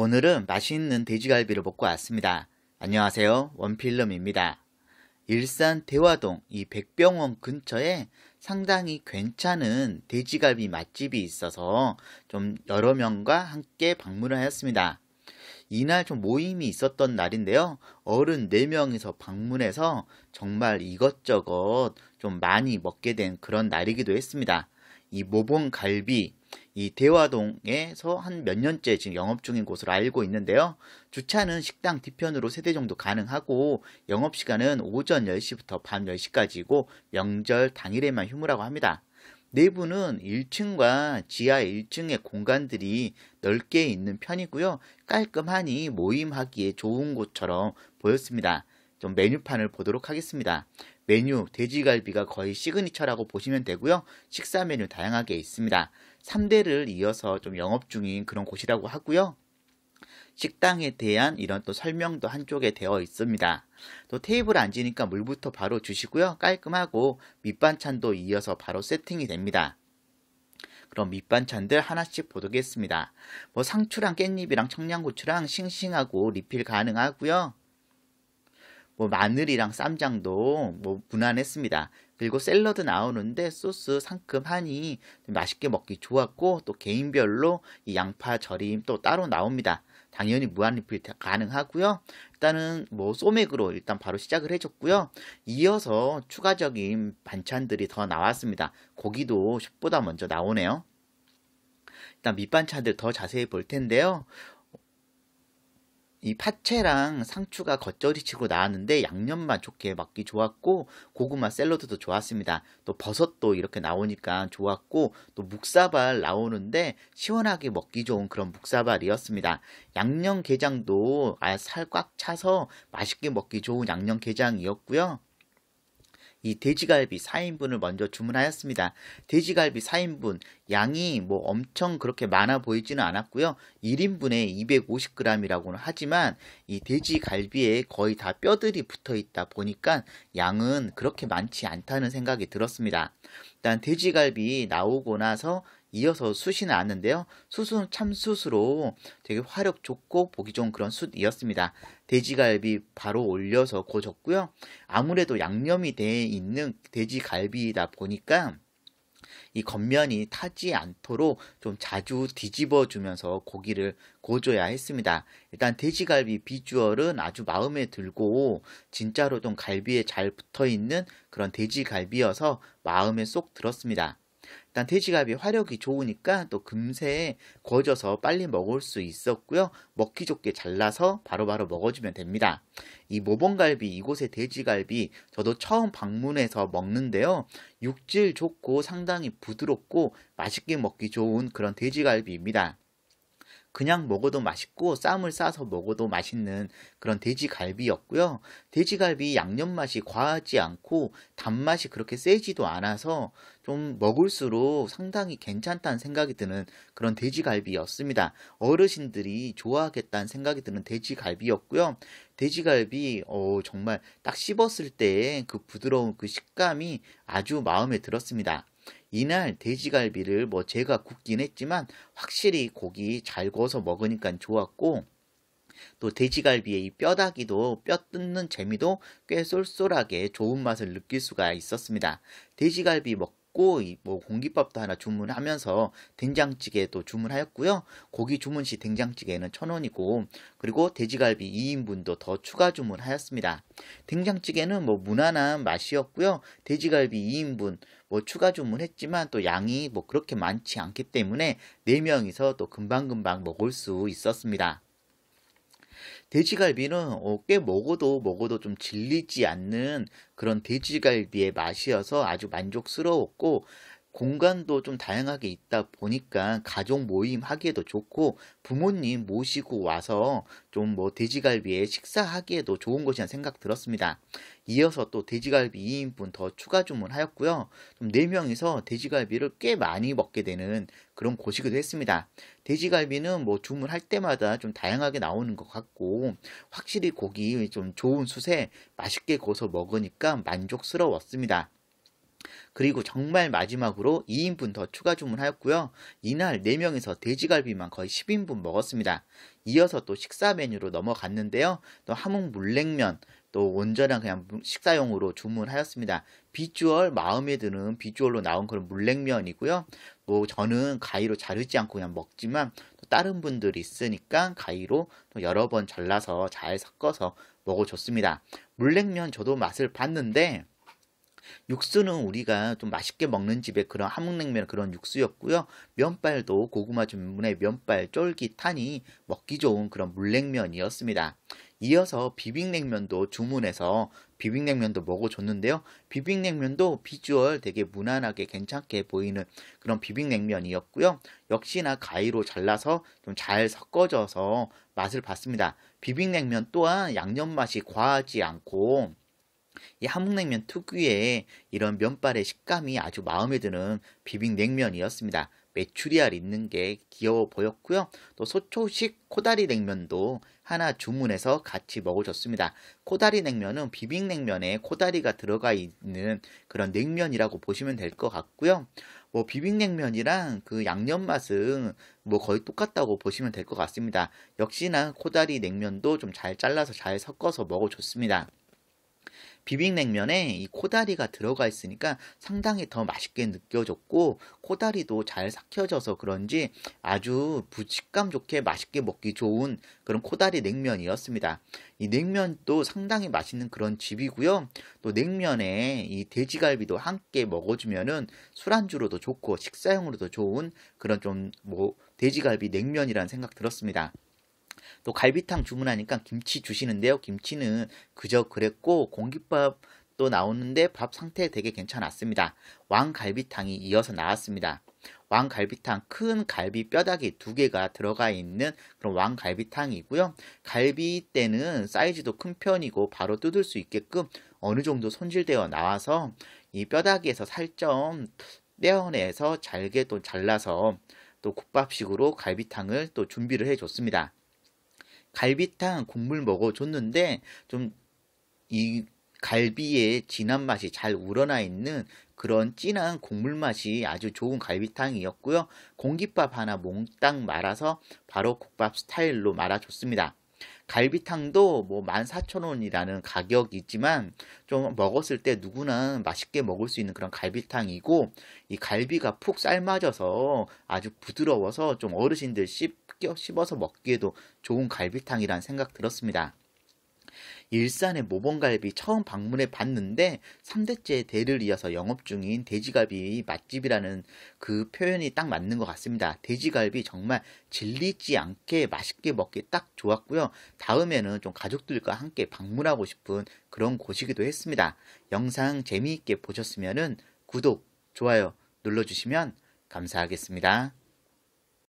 오늘은 맛있는 돼지갈비를 먹고 왔습니다. 안녕하세요. 원필름입니다. 일산 대화동 이 백병원 근처에 상당히 괜찮은 돼지갈비 맛집이 있어서 좀 여러 명과 함께 방문을 하였습니다. 이날 좀 모임이 있었던 날인데요. 어른 4명이서 방문해서 정말 이것저것 좀 많이 먹게 된 그런 날이기도 했습니다. 이 모범갈비 이 대화동에서 한 몇 년째 지금 영업 중인 곳으로 알고 있는데요. 주차는 식당 뒤편으로 세 대 정도 가능하고 영업 시간은 오전 10시부터 밤 10시까지고 명절 당일에만 휴무라고 합니다. 내부는 1층과 지하 1층의 공간들이 넓게 있는 편이고요. 깔끔하니 모임하기에 좋은 곳처럼 보였습니다. 좀 메뉴판을 보도록 하겠습니다. 메뉴 돼지갈비가 거의 시그니처라고 보시면 되고요. 식사 메뉴 다양하게 있습니다. 3대를 이어서 좀 영업 중인 그런 곳이라고 하고요. 식당에 대한 이런 또 설명도 한쪽에 되어 있습니다. 또 테이블 앉으니까 물부터 바로 주시고요. 깔끔하고 밑반찬도 이어서 바로 세팅이 됩니다. 그럼 밑반찬들 하나씩 보도겠습니다. 록뭐 상추랑 깻잎이랑 청양고추랑 싱싱하고 리필 가능하고요. 뭐 마늘이랑 쌈장도 뭐 무난했습니다. 그리고 샐러드 나오는데 소스 상큼하니 맛있게 먹기 좋았고 또 개인별로 이 양파 절임 또 따로 나옵니다. 당연히 무한리필 가능하고요. 일단은 뭐 소맥으로 일단 바로 시작을 해줬고요. 이어서 추가적인 반찬들이 더 나왔습니다. 고기도 1보다 먼저 나오네요. 일단 밑반찬들 더 자세히 볼 텐데요. 이 파채랑 상추가 겉절이치고 나왔는데 양념만 좋게 맞기 좋았고 고구마 샐러드도 좋았습니다. 또 버섯도 이렇게 나오니까 좋았고 또 묵사발 나오는데 시원하게 먹기 좋은 그런 묵사발이었습니다. 양념게장도 아, 살 꽉 차서 맛있게 먹기 좋은 양념게장이었고요. 이 돼지갈비 4인분을 먼저 주문하였습니다. 돼지갈비 4인분 양이 뭐 엄청 그렇게 많아 보이지는 않았고요. 1인분에 250g이라고는 하지만 이 돼지갈비에 거의 다 뼈들이 붙어 있다 보니까 양은 그렇게 많지 않다는 생각이 들었습니다. 일단 돼지갈비 나오고 나서 이어서 숯이 나왔는데요. 숯은 참숯으로 되게 화력 좋고 보기 좋은 그런 숯이었습니다. 돼지갈비 바로 올려서 고졌고요 아무래도 양념이 돼 있는 돼지갈비다 보니까 이 겉면이 타지 않도록 좀 자주 뒤집어 주면서 고기를 고줘야 했습니다. 일단 돼지갈비 비주얼은 아주 마음에 들고 진짜로 좀 갈비에 잘 붙어 있는 그런 돼지갈비여서 마음에 쏙 들었습니다. 일단 돼지갈비 화력이 좋으니까 또 금세 구워져서 빨리 먹을 수 있었고요. 먹기 좋게 잘라서 바로바로 먹어주면 됩니다. 이 모범갈비 이곳의 돼지갈비 저도 처음 방문해서 먹는데요. 육질 좋고 상당히 부드럽고 맛있게 먹기 좋은 그런 돼지갈비입니다. 그냥 먹어도 맛있고 쌈을 싸서 먹어도 맛있는 그런 돼지갈비였고요. 돼지갈비 양념 맛이 과하지 않고 단맛이 그렇게 세지도 않아서 좀 먹을수록 상당히 괜찮다는 생각이 드는 그런 돼지갈비였습니다. 어르신들이 좋아하겠다는 생각이 드는 돼지갈비였고요. 돼지갈비 어, 정말 딱 씹었을 때 그 부드러운 그 식감이 아주 마음에 들었습니다. 이날 돼지갈비를 뭐 제가 굽긴 했지만 확실히 고기 잘 구워서 먹으니까 좋았고 또 돼지갈비의 이 뼈다귀도 뼈 뜯는 재미도 꽤 쏠쏠하게 좋은 맛을 느낄 수가 있었습니다. 돼지갈비 먹 먹고 뭐 공깃밥도 하나 주문하면서 된장찌개도 주문하였고요. 고기 주문 시 된장찌개는 천 원이고 그리고 돼지갈비 2인분도 더 추가 주문하였습니다. 된장찌개는 뭐 무난한 맛이었고요. 돼지갈비 2인분 뭐 추가 주문했지만 또 양이 뭐 그렇게 많지 않기 때문에 4명이서 또 금방금방 먹을 수 있었습니다. 돼지갈비는 어, 꽤 먹어도 먹어도 좀 질리지 않는 그런 돼지갈비의 맛이어서 아주 만족스러웠고 공간도 좀 다양하게 있다 보니까 가족 모임 하기에도 좋고 부모님 모시고 와서 좀 뭐 돼지갈비에 식사하기에도 좋은 것이란 생각 들었습니다. 이어서 또 돼지갈비 2인분 더 추가 주문하였고요. 좀 4명이서 돼지갈비를 꽤 많이 먹게 되는 그런 곳이기도 했습니다. 돼지갈비는 뭐 주문할 때마다 좀 다양하게 나오는 것 같고 확실히 고기 좀 좋은 수세 맛있게 구워서 먹으니까 만족스러웠습니다. 그리고 정말 마지막으로 2인분 더 추가 주문하였고요. 이날 4명에서 돼지갈비만 거의 10인분 먹었습니다. 이어서 또 식사 메뉴로 넘어갔는데요. 또 함흥 물냉면, 또 온전한 그냥 식사용으로 주문하였습니다. 비주얼 마음에 드는 비주얼로 나온 그런 물냉면이고요. 뭐 저는 가위로 자르지 않고 그냥 먹지만 또 다른 분들이 있으니까 가위로 또 여러 번 잘라서 잘 섞어서 먹어줬습니다. 물냉면 저도 맛을 봤는데 육수는 우리가 좀 맛있게 먹는 집의 그런 함흥냉면 그런 육수였고요. 면발도 고구마 전분의 면발 쫄깃하니 먹기 좋은 그런 물냉면이었습니다. 이어서 비빔냉면도 주문해서 비빔냉면도 먹어줬는데요. 비빔냉면도 비주얼 되게 무난하게 괜찮게 보이는 그런 비빔냉면이었고요. 역시나 가위로 잘라서 좀 잘 섞어져서 맛을 봤습니다. 비빔냉면 또한 양념 맛이 과하지 않고 이 함흥냉면 특유의 이런 면발의 식감이 아주 마음에 드는 비빔냉면이었습니다. 메추리알 있는 게 귀여워 보였고요. 또 소초식 코다리 냉면도 하나 주문해서 같이 먹어줬습니다. 코다리 냉면은 비빔냉면에 코다리가 들어가 있는 그런 냉면이라고 보시면 될 것 같고요. 뭐 비빔냉면이랑 그 양념 맛은 뭐 거의 똑같다고 보시면 될 것 같습니다. 역시나 코다리 냉면도 좀 잘 잘라서 잘 섞어서 먹어줬습니다. 비빔냉면에 이 코다리가 들어가 있으니까 상당히 더 맛있게 느껴졌고 코다리도 잘 삭혀져서 그런지 아주 부식감 좋게 맛있게 먹기 좋은 그런 코다리 냉면이었습니다. 이 냉면도 상당히 맛있는 그런 집이고요. 또 냉면에 이 돼지갈비도 함께 먹어주면은 술안주로도 좋고 식사용으로도 좋은 그런 좀 뭐 돼지갈비 냉면이라는 생각 들었습니다. 또 갈비탕 주문하니까 김치 주시는데요. 김치는 그저 그랬고 공깃밥 도 나오는데 밥 상태 되게 괜찮았습니다. 왕갈비탕이 이어서 나왔습니다. 왕갈비탕 큰 갈비 뼈다귀 두 개가 들어가 있는 그런 왕갈비탕이고요. 갈비때는 사이즈도 큰 편이고 바로 뜯을 수 있게끔 어느 정도 손질되어 나와서 이 뼈다귀에서 살점 떼어내서 잘게 또 잘라서 또 국밥식으로 갈비탕을 또 준비를 해줬습니다. 갈비탕 국물 먹어줬는데 좀 이 갈비의 진한 맛이 잘 우러나 있는 그런 진한 국물 맛이 아주 좋은 갈비탕이었고요. 공깃밥 하나 몽땅 말아서 바로 국밥 스타일로 말아줬습니다. 갈비탕도 뭐 14,000원이라는 가격이지만 좀 먹었을 때 누구나 맛있게 먹을 수 있는 그런 갈비탕이고 이 갈비가 푹 삶아져서 아주 부드러워서 좀 어르신들 씹 씹겨, 씹어서 먹기에도 좋은 갈비탕이란 생각 들었습니다. 일산의 모범갈비 처음 방문해 봤는데 3대째 대를 이어서 영업 중인 돼지갈비 맛집이라는 그 표현이 딱 맞는 것 같습니다. 돼지갈비 정말 질리지 않게 맛있게 먹기 딱 좋았고요. 다음에는 좀 가족들과 함께 방문하고 싶은 그런 곳이기도 했습니다. 영상 재미있게 보셨으면 구독, 좋아요 눌러주시면 감사하겠습니다.